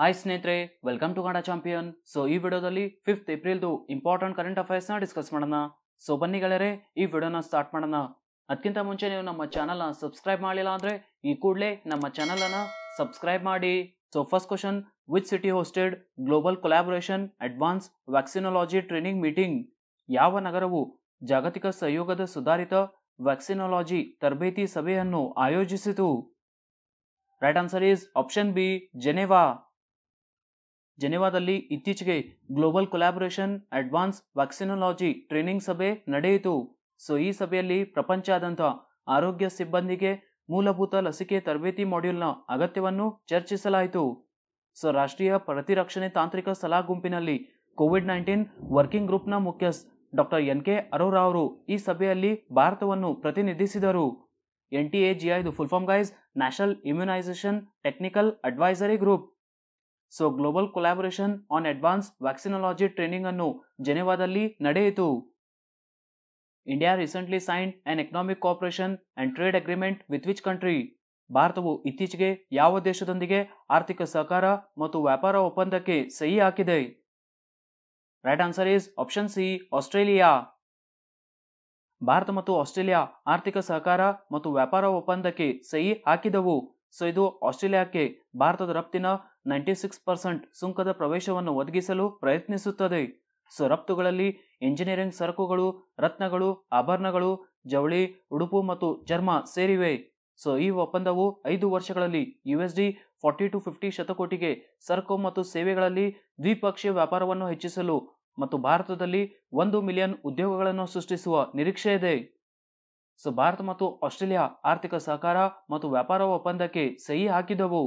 hi ಸ್ನೇಹಿತರೆ welcome to Kannada champion so ಈ ವಿಡಿಯೋದಲ್ಲಿ ಫಿಫ್ತ್ ಏಪ್ರಿಲ್ದು ಇಂಪಾರ್ಟೆಂಟ್ ಕರೆಂಟ್ ಅಫೇರ್ಸ್ನ ಡಿಸ್ಕಸ್ ಮಾಡೋಣ ಸೊ ಬನ್ನಿ ಗೆಳೆಯರೆ ಈ ವಿಡಿಯೋನ ಸ್ಟಾರ್ಟ್ ಮಾಡೋಣ ಅದಕ್ಕಿಂತ ಮುಂಚೆ ನೀವು ನಮ್ಮ ಚಾನಲ್ನ ಸಬ್ಸ್ಕ್ರೈಬ್ ಮಾಡಿಲ್ಲ ಅಂದರೆ ಈ ಕೂಡಲೇ ನಮ್ಮ ಚಾನಲನ್ನು ಸಬ್ಸ್ಕ್ರೈಬ್ ಮಾಡಿ so first question which city hosted global collaboration advance vaccinology training meeting ಯಾವ ನಗರವು ಜಾಗತಿಕ ಸಹಯೋಗದ ಸುಧಾರಿತ ವ್ಯಾಕ್ಸಿನಾಲಜಿ ತರಬೇತಿ ಸಭೆಯನ್ನು ಆಯೋಜಿಸಿತು right answer is option B Geneva ಜನೆವಾದಲ್ಲಿ ಇತ್ತೀಚೆಗೆ global collaboration advance vaccinology training ಸಭೆ ನಡೆಯಿತು ಸೊ ಈ ಸಭೆಯಲ್ಲಿ ಪ್ರಪಂಚಾದ್ಯಂತ ಆರೋಗ್ಯ ಸಿಬ್ಬಂದಿಗೆ ಮೂಲಭೂತ ಲಸಿಕೆ ತರಬೇತಿ ಮಾಡ್ಯೂಲ್ನ ಅಗತ್ಯವನ್ನು ಚರ್ಚಿಸಲಾಯಿತು ಸೊ ರಾಷ್ಟ್ರೀಯ ಪ್ರತಿರಕ್ಷಣೆ ತಾಂತ್ರಿಕ ಸಲಹಾ ಗುಂಪಿನಲ್ಲಿ ಕೋವಿಡ್ ನೈನ್ಟೀನ್ ವರ್ಕಿಂಗ್ ಗ್ರೂಪ್ನ ಮುಖ್ಯಸ್ಥ ಡಾಕ್ಟರ್ ಎನ್ ಕೆ ಅರೋರಾ ಅವರು ಈ ಸಭೆಯಲ್ಲಿ ಭಾರತವನ್ನು ಪ್ರತಿನಿಧಿಸಿದರು ಎನ್ ಟಿ ಎ ಜಿಐದು full form guys national immunisation technical advisory group so global collaboration on advance vaccinology training ಅನ್ನು ಜೆನೆವಾದಲ್ಲಿ ನಡೆಯಿತು India recently signed and economic cooperation and trade agreement with which country ಭಾರತವು ಇತ್ತೀಚೆಗೆ ಯಾವ ದೇಶದೊಂದಿಗೆ ಆರ್ಥಿಕ ಸಹಕಾರ ಮತ್ತು ವ್ಯಾಪಾರ ಒಪ್ಪಂದಕ್ಕೆ ಸಹಿ ಹಾಕಿದೆ right answer is option C Australia ಭಾರತ ಮತ್ತು ಆಸ್ಟ್ರೇಲಿಯಾ ಆರ್ಥಿಕ ಸಹಕಾರ ಮತ್ತು ವ್ಯಾಪಾರ ಒಪ್ಪಂದಕ್ಕೆ ಸಹಿ ಹಾಕಿದವು ಸೊ ಇದು ಆಸ್ಟ್ರೇಲಿಯಾಕ್ಕೆ ಭಾರತದ ರಫ್ತಿನ ನೈಂಟಿ ಸಿಕ್ಸ್ ಪರ್ಸೆಂಟ್ ಸುಂಕದ ಪ್ರವೇಶವನ್ನು ಒದಗಿಸಲು ಪ್ರಯತ್ನಿಸುತ್ತದೆ ಸೊ ರಫ್ತುಗಳಲ್ಲಿ ಇಂಜಿನಿಯರಿಂಗ್ ಸರಕುಗಳು ರತ್ನಗಳು ಆಭರಣಗಳು ಜವಳಿ ಉಡುಪು ಮತ್ತು ಚರ್ಮ ಸೇರಿವೆ ಸೊ ಈ ಒಪ್ಪಂದವು ಐದು ವರ್ಷಗಳಲ್ಲಿ S D forty to fifty ಶತಕೋಟಿಗೆ ಸರಕು ಮತ್ತು ಸೇವೆಗಳಲ್ಲಿ ದ್ವಿಪಕ್ಷೀಯ ವ್ಯಾಪಾರವನ್ನು ಹೆಚ್ಚಿಸಲು ಮತ್ತು ಭಾರತದಲ್ಲಿ ಒಂದು ಮಿಲಿಯನ್ ಉದ್ಯೋಗಗಳನ್ನು ಸೃಷ್ಟಿಸುವ ನಿರೀಕ್ಷೆ ಇದೆ ಸೊ ಭಾರತ ಮತ್ತು ಆಸ್ಟ್ರೇಲಿಯಾ ಆರ್ಥಿಕ ಸಹಕಾರ ಮತ್ತು ವ್ಯಾಪಾರ ಒಪ್ಪಂದಕ್ಕೆ ಸಹಿ ಹಾಕಿದವು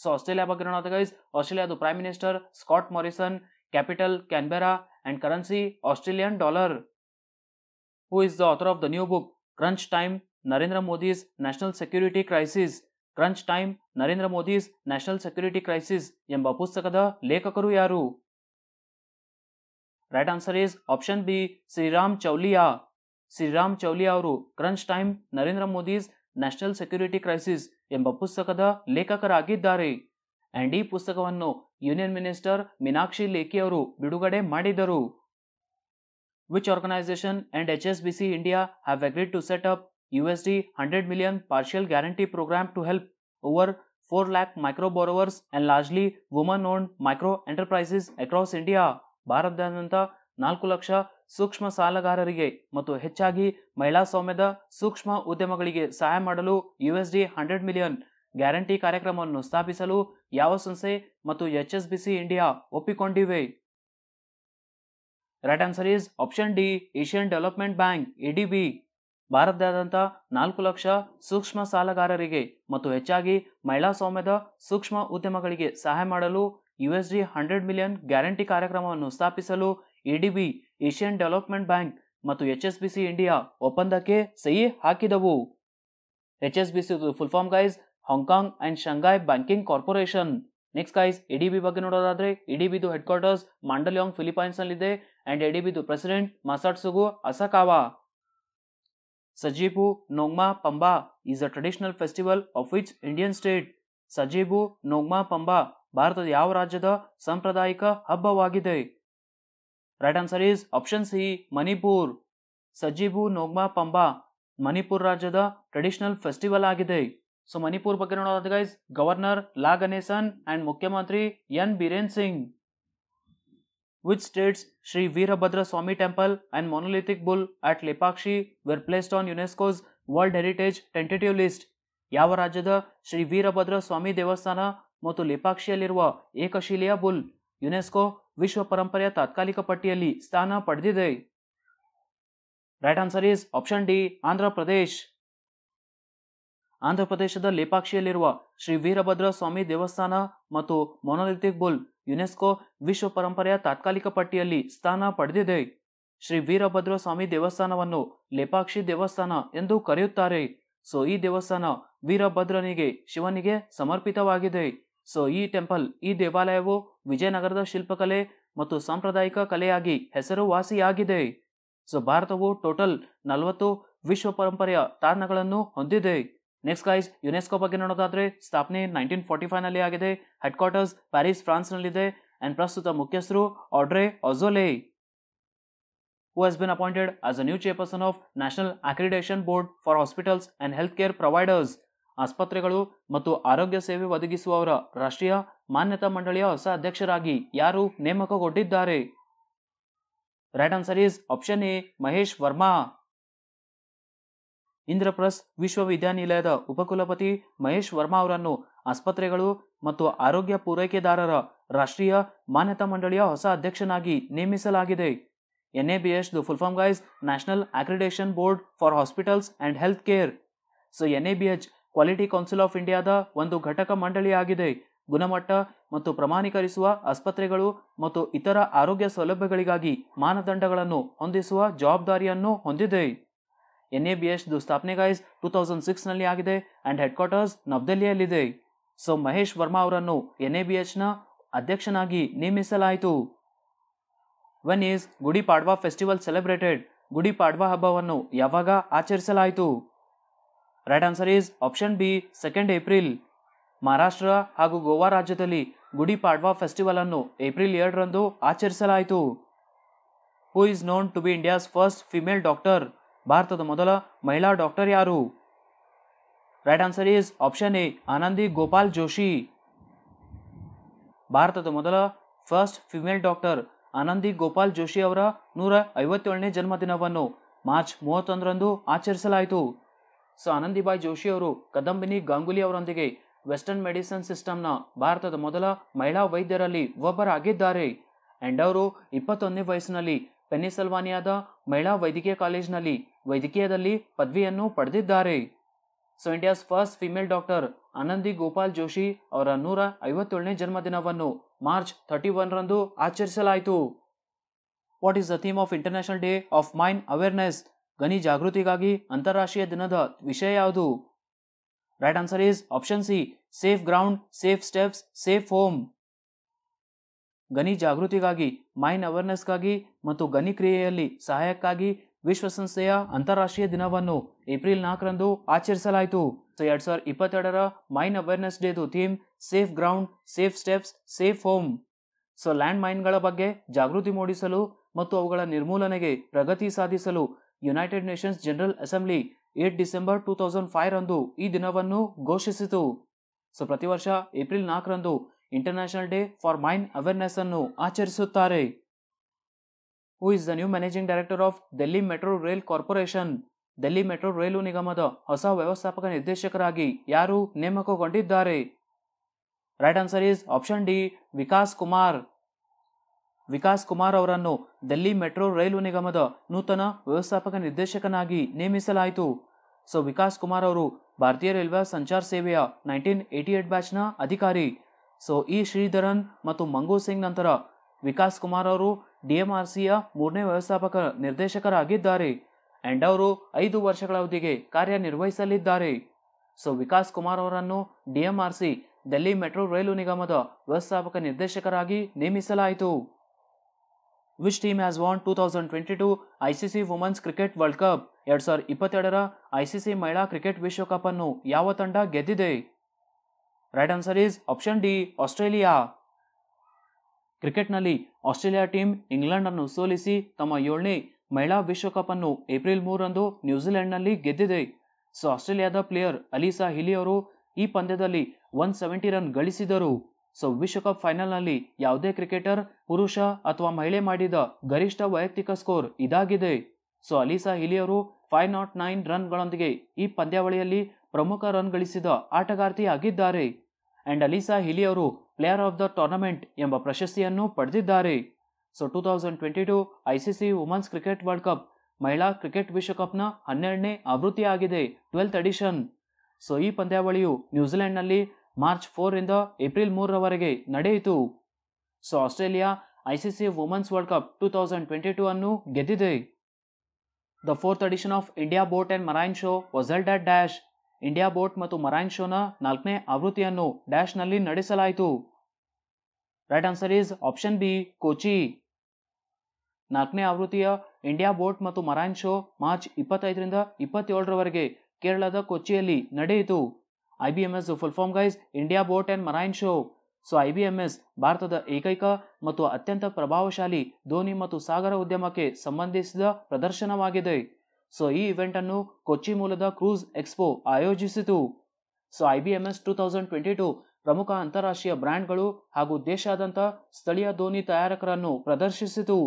ಸೊ ಆಸ್ಟ್ರೇಲಿಯಾ ಬಗ್ಗೆ ಗೈಸ್ ಆಸ್ಟ್ರೇಲಿಯಾದ prime minister Scott Morrison capital Canberra and currency Australian dollar who is the author of the new book Crunch Time Narendra Modi's National Security Crisis Crunch Time Narendra Modi's National Security Crisis ಎಂಬ ಪುಸ್ತಕದ ಲೇಖಕರು ಯಾರು right answer is option B Sreeram Chaulia Sreeram Chauli ಅವರು Crunch Time Narendra Modi's National Security Crisis ಎಂಬ ಪುಸ್ತಕದ ಲೇಖಕರಾಗಿದ್ದಾರೆ and ಈ ಪುಸ್ತಕವನ್ನು union minister Meenakshi Lekhi ಅವರು ಬಿಡುಗಡೆ ಮಾಡಿದರು which organisation and C India have agreed to set up D hundred million partial guarantee programme to help over four lakh micro borrowers and largely woman own micro enterprises across India ಭಾರತದಾದ್ಯಂತ ನಾಲ್ಕು ಲಕ್ಷ ಸೂಕ್ಷ್ಮ ಸಾಲಗಾರರಿಗೆ ಮತ್ತು ಹೆಚ್ಚಾಗಿ ಮಹಿಳಾ ಸ್ವಾಮ್ಯದ ಸೂಕ್ಷ್ಮ ಉದ್ಯಮಗಳಿಗೆ ಸಹಾಯ ಮಾಡಲು ಯುಎಸ್ಡಿ ಹಂಡ್ರೆಡ್ ಮಿಲಿಯನ್ ಗ್ಯಾರಂಟಿ ಕಾರ್ಯಕ್ರಮವನ್ನು ಸ್ಥಾಪಿಸಲು ಯಾವ ಸಂಸ್ಥೆ ಮತ್ತು ಎಚ್ ಸಿ ಇಂಡಿಯಾ ಒಪ್ಪಿಕೊಂಡಿವೆ right answer is option D Asian Development Bank B ಭಾರತದಾದ್ಯಂತ ನಾಲ್ಕು ಲಕ್ಷ ಸೂಕ್ಷ್ಮ ಸಾಲಗಾರರಿಗೆ ಮತ್ತು ಹೆಚ್ಚಾಗಿ ಮಹಿಳಾ ಸ್ವಾಮ್ಯದ ಸೂಕ್ಷ್ಮ ಉದ್ಯಮಗಳಿಗೆ ಸಹಾಯ ಮಾಡಲು ಯುಎಸ್ಡಿ ಹಂಡ್ರೆಡ್ ಮಿಲಿಯನ್ ಗ್ಯಾರಂಟಿ ಕಾರ್ಯಕ್ರಮವನ್ನು ಸ್ಥಾಪಿಸಲು ಎಡಿಬಿ ಏಷ್ಯನ್ ಡೆವಲಪ್ಮೆಂಟ್ ಬ್ಯಾಂಕ್ ಮತ್ತು H S B C India ಒಪ್ಪಂದಕ್ಕೆ ಸಹಿ ಹಾಕಿದವು H S B C full form guys Hong Kong and Shanghai banking corporation next guys ADB ಬಗ್ಗೆ ನೋಡೋದಾದ್ರೆ ಇಡಿಬಿದು ಹೆಡ್ ಕ್ವಾರ್ಟರ್ಸ್ ಮಾಂಡಲ್ಯಾಂಗ್ ಫಿಲಿಪೈನ್ಸ್ ನಲ್ಲಿದೆ ಅಂಡ್ ಎಡಿಬಿದು president Masatsugu Asakawa Sajibu Nongma Panba is a traditional festival of which Indian state Sajibu Nongma Panba ಭಾರತದ ಯಾವ ರಾಜ್ಯದ ಸಾಂಪ್ರದಾಯಿಕ ಹಬ್ಬವಾಗಿದೆ right answer is option C Manipur ಸಜ್ಜಿಬು Nongma Panba Manipur ರಾಜ್ಯದ ಟ್ರೆಡಿಷನಲ್ ಫೆಸ್ಟಿವಲ್ ಆಗಿದೆ ಸೊ ಮಣಿಪುರ್ ಬಗ್ಗೆ ನೋಡೋದಾದ guys governor La Ganesan and ಮುಖ್ಯಮಂತ್ರಿ N Biren Singh which states Shri Veerabhadra Swamy temple and monolithic bull at Lepakshi were placed on UNESCO's world heritage tentative list ಯಾವ ರಾಜ್ಯದ ಶ್ರೀ ವೀರಭದ್ರ ಸ್ವಾಮಿ ದೇವಸ್ಥಾನ ಮತ್ತು ಲಿಪಾಕ್ಷಿಯಲ್ಲಿರುವ ಏಕಶಿಲೆಯ ಬುಲ್ ಯುನೆಸ್ಕೊ ವಿಶ್ವ ಪರಂಪರೆಯ ತಾತ್ಕಾಲಿಕ ಪಟ್ಟಿಯಲ್ಲಿ ಸ್ಥಾನ ಪಡೆದಿದೆ right answer is option D Andhra Pradesh Andhra ಪ್ರದೇಶದ ಲೇಪಾಕ್ಷಿಯಲ್ಲಿರುವ ಶ್ರೀ ವೀರಭದ್ರ ಸ್ವಾಮಿ ದೇವಸ್ಥಾನ ಮತ್ತು ಮೊನೋಲಿಥಿಕ್ ಬುಲ್ ಯುನೆಸ್ಕೋ ವಿಶ್ವ ಪರಂಪರೆಯ ತಾತ್ಕಾಲಿಕ ಪಟ್ಟಿಯಲ್ಲಿ ಸ್ಥಾನ ಪಡೆದಿದೆ ಶ್ರೀ ವೀರಭದ್ರ ಸ್ವಾಮಿ ದೇವಸ್ಥಾನವನ್ನು ಲೇಪಾಕ್ಷಿ ದೇವಸ್ಥಾನ ಎಂದು ಕರೆಯುತ್ತಾರೆ ಸೊ ಈ ದೇವಸ್ಥಾನ ವೀರಭದ್ರನಿಗೆ ಶಿವನಿಗೆ ಸಮರ್ಪಿತವಾಗಿದೆ ಸೊ ಈ ಟೆಂಪಲ್ ಈ ದೇವಾಲಯವು ವಿಜಯನಗರದ ಶಿಲ್ಪಕಲೆ ಮತ್ತು ಸಾಂಪ್ರದಾಯಿಕ ಕಲೆಯಾಗಿ ಹೆಸರುವಾಸಿಯಾಗಿದೆ ಸೊ ಭಾರತವು ಟೋಟಲ್ ನಲವತ್ತು ವಿಶ್ವ ಪರಂಪರೆಯ ತಾಣಗಳನ್ನು ಹೊಂದಿದೆ ನೆಕ್ಸ್ಟ್ ಗೈಸ್ ಯುನೆಸ್ಕೋ ಬಗ್ಗೆ ನೋಡೋದಾದ್ರೆ ಸ್ಥಾಪನೆ ನೈನ್ಟೀನ್ ಫೋರ್ಟಿ ಫೈವ್ ನಲ್ಲಿ ಆಗಿದೆ ಹೆಡ್ ಕ್ವಾರ್ಟರ್ಸ್ ಪ್ಯಾರಿಸ್ ಫ್ರಾನ್ಸ್ನಲ್ಲಿದೆ ಅಂಡ್ ಪ್ರಸ್ತುತ ಮುಖ್ಯಸ್ಥರು Audrey Azoulay who has been appointed as a new chairperson of national accreditation board for hospitals and health care providers ಆಸ್ಪತ್ರೆಗಳು ಮತ್ತು ಆರೋಗ್ಯ ಸೇವೆ ಒದಗಿಸುವವರ ರಾಷ್ಟ್ರೀಯ ಮಾನ್ಯತಾ ಮಂಡಳಿಯ ಹೊಸ ಅಧ್ಯಕ್ಷರಾಗಿ ಯಾರು ನೇಮಕಗೊಂಡಿದ್ದಾರೆ right answer is option A Mahesh Verma Indraprastha ವಿಶ್ವವಿದ್ಯಾನಿಲಯದ ಉಪಕುಲಪತಿ ಮಹೇಶ್ ವರ್ಮಾ ಅವರನ್ನು ಆಸ್ಪತ್ರೆಗಳು ಮತ್ತು ಆರೋಗ್ಯ ಪೂರೈಕೆದಾರರ ರಾಷ್ಟ್ರೀಯ ಮಾನ್ಯತಾ ಮಂಡಳಿಯ ಹೊಸ ಅಧ್ಯಕ್ಷನಾಗಿ ನೇಮಿಸಲಾಗಿದೆ ಎಸ್ ದು full form guys national accreditation board for hospitals and health care so N A B H quality council of ಇಂಡಿಯಾದ ಒಂದು ಘಟಕ ಮಂಡಳಿಯಾಗಿದೆ ಗುಣಮಟ್ಟ ಮತ್ತು ಪ್ರಮಾಣೀಕರಿಸುವ ಆಸ್ಪತ್ರೆಗಳು ಮತ್ತು ಇತರ ಆರೋಗ್ಯ ಸೌಲಭ್ಯಗಳಿಗಾಗಿ ಮಾನದಂಡಗಳನ್ನು ಹೊಂದಿಸುವ ಜವಾಬ್ದಾರಿಯನ್ನು ಹೊಂದಿದೆ ಬಿ ಸ್ಥಾಪನೆ ಸ್ಥಾಪನೆಗೈಸ್ ಟೂ ತೌಸಂಡ್ ಸಿಕ್ಸ್ ನಲ್ಲಿ ಆಗಿದೆ ಅಂಡ್ ಹೆಡ್ ಕ್ವಾರ್ಟರ್ಸ್ ನವದೆಹಲಿಯಲ್ಲಿದೆ ಸೊ ಮಹೇಶ್ ವರ್ಮಾ ಅವರನ್ನು ಬಿ ಎಚ್ನ ಅಧ್ಯಕ್ಷನಾಗಿ ನೇಮಿಸಲಾಯಿತು ವೆನ್ ಈಸ್ ಗುಡಿ ಪಾಡ್ವಾ ಫೆಸ್ಟಿವಲ್ ಸೆಲೆಬ್ರೇಟೆಡ್ ಗುಡಿ ಪಾಡ್ವಾ ಹಬ್ಬವನ್ನು ಯಾವಾಗ ಆಚರಿಸಲಾಯಿತು right answer is option B second April Maharashtra ಹಾಗೂ ಗೋವಾ ರಾಜ್ಯದಲ್ಲಿ ಗುಡಿ ಪಾಡ್ವಾ ಫೆಸ್ಟಿವಲ್ ಅನ್ನು ಏಪ್ರಿಲ್ ಎರಡರಂದು ಆಚರಿಸಲಾಯಿತು who is known to be India's first female doctor ಭಾರತದ ಮೊದಲ ಮಹಿಳಾ ಡಾಕ್ಟರ್ ಯಾರು right answer is option A Anandi Gopal Joshi ಭಾರತದ ಮೊದಲ first female doctor Anandi Gopal Joshi ಅವರ ನೂರ ಐವತ್ತೇಳನೇ ಜನ್ಮದಿನವನ್ನು ಮಾರ್ಚ್ ಮೂವತ್ತೊಂದರಂದು ಆಚರಿಸಲಾಯಿತು ಸೊ ಆನಂದಿಬಾಯಿ ಜೋಶಿ ಅವರು ಕದಂಬಿನಿ ಗಾಂಗುಲಿ ಅವರೊಂದಿಗೆ ವೆಸ್ಟರ್ನ್ ಮೆಡಿಸನ್ ಸಿಸ್ಟಮ್ನ ಭಾರತದ ಮೊದಲ ಮಹಿಳಾ ವೈದ್ಯರಲ್ಲಿ ಒಬ್ಬರಾಗಿದ್ದಾರೆ ಅಂಡ್ ಅವರು ಇಪ್ಪತ್ತೊಂದನೇ ವಯಸ್ಸಿನಲ್ಲಿ ಪೆನ್ನಿಸಲ್ವಾನಿಯಾದ ಮಹಿಳಾ ವೈದ್ಯಕೀಯ ಕಾಲೇಜ್ನಲ್ಲಿ ವೈದ್ಯಕೀಯದಲ್ಲಿ ಪದವಿಯನ್ನು ಪಡೆದಿದ್ದಾರೆ so India's first female doctor Anandi Gopal Joshi ಅವರ ನೂರ ಐವತ್ತೇಳನೇ ಜನ್ಮದಿನವನ್ನು ಮಾರ್ಚ್ ಥರ್ಟಿ ಒನ್ರಂದು ಆಚರಿಸಲಾಯಿತು what is the theme of international day of mind awareness ಗಣಿ ಜಾಗೃತಿಗಾಗಿ ಅಂತಾರಾಷ್ಟ್ರೀಯ ದಿನದ ವಿಷಯ ಯಾವುದು right answer is option C safe ground safe steps safe home ಗಣಿ ಜಾಗೃತಿಗಾಗಿ ಮೈನ್ ಅವೇರ್ನೆಸ್ಗಾಗಿ ಮತ್ತು ಗಣಿ ಕ್ರಿಯೆಯಲ್ಲಿ ಸಹಾಯಕ್ಕಾಗಿ ವಿಶ್ವಸಂಸ್ಥೆಯ ಅಂತಾರಾಷ್ಟ್ರೀಯ ದಿನವನ್ನು ಏಪ್ರಿಲ್ ನಾಲ್ಕರಂದು ಆಚರಿಸಲಾಯಿತು ಎರಡು ಸಾವಿರದ ಇಪ್ಪತ್ತೆರಡರ ಮೈನ್ ಅವೇರ್ನೆಸ್ ಡೇದು theme safe ground safe steps safe home so land ಮೈನ್ಗಳ ಬಗ್ಗೆ ಜಾಗೃತಿ ಮೂಡಿಸಲು ಮತ್ತು ಅವುಗಳ ನಿರ್ಮೂಲನೆಗೆ ಪ್ರಗತಿ ಸಾಧಿಸಲು United Nations general assembly eight December two thousand five ರಂದು ಈ ದಿನವನ್ನು ಘೋಷಿಸಿತು ಸೊ ಪ್ರತಿ ವರ್ಷ ಏಪ್ರಿಲ್ ನಾಲ್ಕರಂದು international day for mind awareness ಅನ್ನು ಆಚರಿಸುತ್ತಾರೆ who is the new managing director of Delhi metro rail corporation Delhi metro rail ನಿಗಮದ ಹೊಸ ವ್ಯವಸ್ಥಾಪಕ ನಿರ್ದೇಶಕರಾಗಿ ಯಾರು ನೇಮಕಗೊಂಡಿದ್ದಾರೆ right answer is option D Vikas Kumar Vikas Kumar ಅವರನ್ನು ದೆಲ್ಲಿ ಮೆಟ್ರೋ ರೈಲು ನಿಗಮದ ನೂತನ ವ್ಯವಸ್ಥಾಪಕ ನಿರ್ದೇಶಕನಾಗಿ ನೇಮಿಸಲಾಯಿತು ಸೊ ವಿಕಾಸ್ ಕುಮಾರ್ ಅವರು ಭಾರತೀಯ ರೈಲ್ವೆ ಸಂಚಾರ ಸೇವೆಯ ನೈನ್ಟೀನ್ ಏಯ್ಟಿ ಏಟ್ ಬ್ಯಾಚ್ನ ಅಧಿಕಾರಿ ಸೊ ಇ ಶ್ರೀಧರನ್ ಮತ್ತು ಮಂಗೂ ಸಿಂಗ್ ನಂತರ ವಿಕಾಸ್ ಕುಮಾರ್ ಅವರು ಡಿಎಂಆರ್ಸಿಯ ಮೂರನೇ ವ್ಯವಸ್ಥಾಪಕ ನಿರ್ದೇಶಕರಾಗಿದ್ದಾರೆ ಅಂಡ್ ಅವರು ಐದು ವರ್ಷಗಳ ಅವಧಿಗೆ ಕಾರ್ಯನಿರ್ವಹಿಸಲಿದ್ದಾರೆ ಸೊ ವಿಕಾಸ್ ಕುಮಾರ್ ಅವರನ್ನು ಡಿಎಂಆರ್ಸಿ ದೆಲ್ಲಿ ಮೆಟ್ರೋ ರೈಲು ನಿಗಮದ ವ್ಯವಸ್ಥಾಪಕ ನಿರ್ದೇಶಕರಾಗಿ ನೇಮಿಸಲಾಯಿತು which team has won two thousand twenty two C women's cricket world cup ಎರಡು ಸಾವಿರದ ಇಪ್ಪತ್ತೆರಡರ ಐ ಸಿ ಸಿ ಮಹಿಳಾ ಕ್ರಿಕೆಟ್ ವಿಶ್ವಕಪ್ ಅನ್ನು ಯಾವ ತಂಡ ಗೆದ್ದಿದೆ right answer is option D Australia ಕ್ರಿಕೆಟ್ನಲ್ಲಿ ಆಸ್ಟ್ರೇಲಿಯಾ ಟೀಮ್ ಇಂಗ್ಲೆಂಡ್ ಅನ್ನು ಸೋಲಿಸಿ ತಮ್ಮ ಏಳನೇ ಮಹಿಳಾ ವಿಶ್ವಕಪ್ ಅನ್ನು ಏಪ್ರಿಲ್ ಮೂರರಂದು ನ್ಯೂಜಿಲೆಂಡ್ನಲ್ಲಿ ಗೆದ್ದಿದೆ ಸೊ ಆಸ್ಟ್ರೇಲಿಯಾದ ಪ್ಲೇಯರ್ ಅಲಿಸಾ ಹಿಲಿ ಅವರು ಈ ಪಂದ್ಯದಲ್ಲಿ ಒನ್ ಸೆವೆಂಟಿ ರನ್ ಗಳಿಸಿದರು ಸೊ ವಿಶ್ವಕಪ್ ಫೈನಲ್ನಲ್ಲಿ ಯಾವುದೇ ಕ್ರಿಕೆಟರ್ ಪುರುಷ ಅಥವಾ ಮಹಿಳೆ ಮಾಡಿದ ಗರಿಷ್ಠ ವೈಯಕ್ತಿಕ ಸ್ಕೋರ್ ಇದಾಗಿದೆ ಸೊ ಅಲಿಸಾ ಹಿಲಿಯವರು ಫೈವ್ ನಾಟ್ ನೈನ್ ರನ್ಗಳೊಂದಿಗೆ ಈ ಪಂದ್ಯಾವಳಿಯಲ್ಲಿ ಪ್ರಮುಖ ರನ್ ಗಳಿಸಿದ ಆಗಿದ್ದಾರೆ ಅಂಡ್ ಅಲಿಸಾ ಹಿಲಿಯವರು ಪ್ಲೇಯರ್ ಆಫ್ ದ ಟೂರ್ನಮೆಂಟ್ ಎಂಬ ಪ್ರಶಸ್ತಿಯನ್ನು ಪಡೆದಿದ್ದಾರೆ so two thousand twenty two ICC women's cricket world cup ಮಹಿಳಾ ಕ್ರಿಕೆಟ್ ವಿಶ್ವಕಪ್ನ ಹನ್ನೆರಡನೇ ಆವೃತ್ತಿಯಾಗಿದೆ ಟ್ವೆಲ್ತ್ ಎಡಿಷನ್ ಸೊ ಈ ಪಂದ್ಯಾವಳಿಯು ನ್ಯೂಜಿಲೆಂಡ್ನಲ್ಲಿ ಮಾರ್ಚ್ ರಿಂದ ಏಪ್ರಿಲ್ ಮೂರರವರೆಗೆ ನಡೆಯಿತು so Australia ICC women's world cup two thousand twenty two ಅನ್ನು ಗೆದ್ದಿದೆ the fourth edition of India boat and marine show was that at dash India boat ಮತ್ತು ಮರೈನ್ ಶೋನ ನಾಲ್ಕನೇ ಆವೃತ್ತಿಯನ್ನು ಡ್ಯಾಶ್ನಲ್ಲಿ ನಡೆಸಲಾಯಿತು right answer is option B Kochi ನಾಲ್ಕನೇ ಆವೃತ್ತಿಯ ಇಂಡಿಯಾ ಬೋಟ್ ಮತ್ತು ಮರೈನ್ ಶೋ ಮಾರ್ಚ್ ಇಪ್ಪತ್ತೈದರಿಂದ ಇಪ್ಪತ್ತೇಳರವರೆಗೆ ಕೇರಳದ ಕೊಚ್ಚಿಯಲ್ಲಿ ನಡೆಯಿತು IBMS full form guys India boat and marine show so I B M S ಭಾರತದ ಏಕೈಕ ಮತ್ತು ಅತ್ಯಂತ ಪ್ರಭಾವಶಾಲಿ ಧೋನಿ ಮತ್ತು ಸಾಗರ ಉದ್ಯಮಕ್ಕೆ ಸಂಬಂಧಿಸಿದ ಪ್ರದರ್ಶನವಾಗಿದೆ ಸೊ ಈ ಇವೆಂಟ್ ಅನ್ನು ಕೊಚ್ಚಿ ಮೂಲದ ಕ್ರೂಸ್ ಎಕ್ಸ್ಪೋ ಆಯೋಜಿಸಿತು so I B M S two thousand twenty two ಪ್ರಮುಖ ಅಂತಾರಾಷ್ಟ್ರೀಯ ಬ್ರ್ಯಾಂಡ್ಗಳು ಹಾಗೂ ದೇಶಾದ್ಯಂತ ಸ್ಥಳೀಯ ಧೋನಿ ತಯಾರಕರನ್ನು ಪ್ರದರ್ಶಿಸಿತು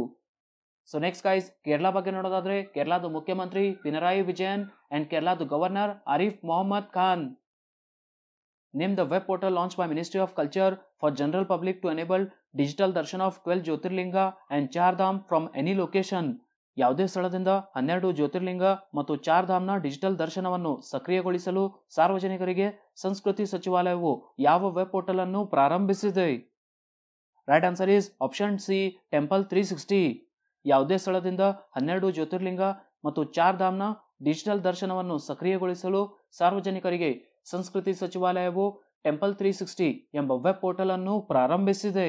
ಸೊ ನೆಕ್ಸ್ಟ್ ಗೈಸ್ ಕೇರಳ ಬಗ್ಗೆ ನೋಡೋದಾದ್ರೆ ಕೇರಳದ ಮುಖ್ಯಮಂತ್ರಿ ಪಿನರಾಯಿ ವಿಜಯನ್ ಅಂಡ್ ಕೇರಳದ governor Arif Mohammad Khan Name the web portal launched by Ministry of Culture for general public to enable digital darshan of twelve Jyotirlinga and Char Dham from any location ಯಾವುದೇ ಸ್ಥಳದಿಂದ ಹನ್ನೆರಡು ಜ್ಯೋತಿರ್ಲಿಂಗ ಮತ್ತು ಚಾರ್ ಧಾಮ್ನ ಡಿಜಿಟಲ್ ದರ್ಶನವನ್ನು ಸಕ್ರಿಯಗೊಳಿಸಲು ಸಾರ್ವಜನಿಕರಿಗೆ ಸಂಸ್ಕೃತಿ ಸಚಿವಾಲಯವು ಯಾವ ವೆಬ್ ಪೋರ್ಟಲ್ ಅನ್ನು ಪ್ರಾರಂಭಿಸಿದೆ right answer is option C temple three sixty ಯಾವುದೇ ಸ್ಥಳದಿಂದ ಹನ್ನೆರಡು ಜ್ಯೋತಿರ್ಲಿಂಗ ಮತ್ತು ಚಾರ್ ಧಾಮ್ನ ಡಿಜಿಟಲ್ ದರ್ಶನವನ್ನು ಸಕ್ರಿಯಗೊಳಿಸಲು ಸಾರ್ವಜನಿಕರಿಗೆ ಸಂಸ್ಕೃತಿ ಸಚಿವಾಲಯವು ಟೆಂಪಲ್ ತ್ರೀ ಸಿಕ್ಸ್ಟಿ ಎಂಬ ವೆಬ್ ಪೋರ್ಟಲ್ ಅನ್ನು ಪ್ರಾರಂಭಿಸಿದೆ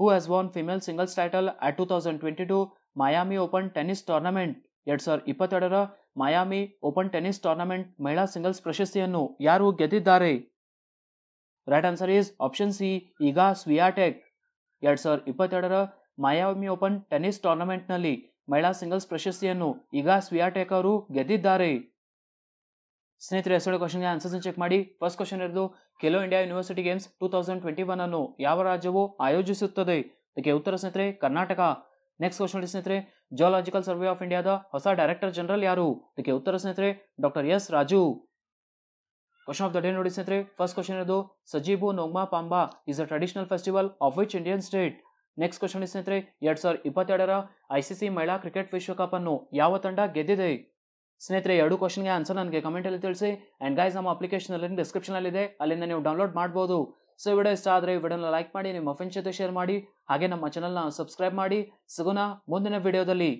who has won female singles title at two thousand twenty two Miami open tennis tournament ಎರಡ್ ಸಾವಿರದ ಇಪ್ಪತ್ತೆರಡರ ಮಯಾಮಿ ಓಪನ್ ಟೆನಿಸ್ ಟೂರ್ನಮೆಂಟ್ ಮಹಿಳಾ ಸಿಂಗಲ್ಸ್ ಪ್ರಶಸ್ತಿಯನ್ನು ಯಾರು ಗೆದ್ದಿದ್ದಾರೆ right answer is option C Iga Swiatek ಎರಡ್ ಸಾವಿರದ ಇಪ್ಪತ್ತೆರಡರ ಮಾಯಾಮಿ ಓಪನ್ ಟೆನಿಸ್ ಟೂರ್ನಮೆಂಟ್ನಲ್ಲಿ ಮಹಿಳಾ ಸಿಂಗಲ್ಸ್ ಪ್ರಶಸ್ತಿಯನ್ನು ಈಗ ಸ್ವಿಯಾಟೆಕ್ ಅವರು ಗೆದ್ದಿದ್ದಾರೆ ಸ್ನೇಹಿತರೆ ಎಸ್ ಕ್ವಶನ್ಗೆ ಆನ್ಸರ್ಸ್ ಚೆಕ್ ಮಾಡಿ ಫಸ್ಟ್ ಕ್ವಶನ್ ಇರೋದು Khelo India university games two thousand twenty one ಅನ್ನು ಯಾವ ರಾಜ್ಯವು ಆಯೋಜಿಸುತ್ತದೆ ಅದಕ್ಕೆ ಉತ್ತರ ಸ್ನೇಹಿತರೆ ಕರ್ನಾಟಕ ನೆಕ್ಸ್ಟ್ ಕ್ವಶನ್ ಸ್ನೇಹಿತರೆ ಜಿಯಾಲಜಿಕಲ್ ಸರ್ವೆ ಆಫ್ ಇಂಡಿಯಾದ ಹೊಸ ಡೈರೆಕ್ಟರ್ ಜನರಲ್ ಯಾರು ಅದಕ್ಕೆ ಉತ್ತರ ಸ್ನೇಹಿತರೆ doctor S Raju question of the day ನೋಡಿ ಸ್ನೇಹಿತರೆ ಫಸ್ಟ್ ಕ್ವಶನ್ ಇರೋದು Sajibu Nongma Panba is a traditional festival of which Indian state next question ಸ್ನೇಹಿತರೆ ಎರಡ್ ಸಾವಿರದ ಇಪ್ಪತ್ತೆರಡರ ಐಸಿಸಿ ಮಹಿಳಾ ಕ್ರಿಕೆಟ್ ವಿಶ್ವಕಪ್ ಅನ್ನು ಯಾವ ತಂಡ ಗೆದ್ದಿದೆ ಸ್ನೇಹಿತರೆ ಎರಡು ಕ್ವಶನ್ಗೆ ಆನ್ಸರ್ ನನಗೆ ಕಮೆಂಟಲ್ಲಿ ತಿಳಿಸಿ ಆ್ಯಂಡ್ ಗೈಸ್ ನಮ್ಮ ಅಪ್ಲಿಕೇಶನ್ ಲಿಂಕ್ ಡಿಸ್ಕ್ರಿಪ್ಷನಲ್ಲಿದೆ ಅಲ್ಲಿಂದ ನೀವು ಡೌನ್ಲೋಡ್ ಮಾಡ್ಬೋದು ಸೊ ವಿಡಿಯೋ ಇಷ್ಟ ಆದರೆ ವಿಡಿಯೋನ ಲೈಕ್ ಮಾಡಿ ನಿಮ್ಮ ಫ್ರೆಂಡ್ಸ್ ಜೊತೆ ಶೇರ್ ಮಾಡಿ ಹಾಗೆ ನಮ್ಮ ಚಾನಲ್ನ ಸಬ್ಸ್ಕ್ರೈಬ್ ಮಾಡಿ ಸಿಗೋಣ ಮುಂದಿನ ವಿಡಿಯೋದಲ್ಲಿ